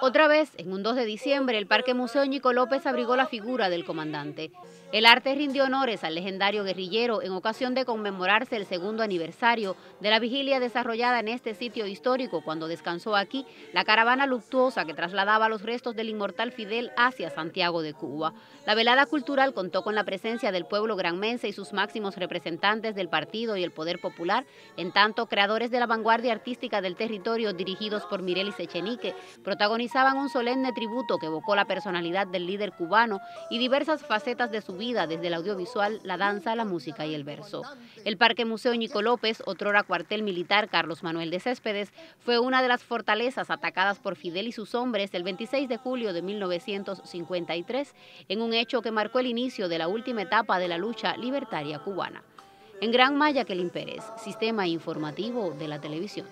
Otra vez, en un 2 de diciembre, el Parque Museo Ñico López abrigó la figura del comandante. El arte rindió honores al legendario guerrillero en ocasión de conmemorarse el segundo aniversario de la vigilia desarrollada en este sitio histórico cuando descansó aquí la caravana luctuosa que trasladaba los restos del inmortal Fidel hacia Santiago de Cuba. La velada cultural contó con la presencia del pueblo granmense y sus máximos representantes del partido y el poder popular, en tanto creadores de la vanguardia artística del territorio dirigidos por Mirelis Chenique, protagonizaban un solemne tributo que evocó la personalidad del líder cubano y diversas facetas de su vida, desde el audiovisual, la danza, la música y el verso. El Parque Museo Nico López, otrora cuartel militar Carlos Manuel de Céspedes, fue una de las fortalezas atacadas por Fidel y sus hombres el 26 de julio de 1953, en un hecho que marcó el inicio de la última etapa de la lucha libertaria cubana. En Gran Maya, el Pérez, Sistema Informativo de la Televisión.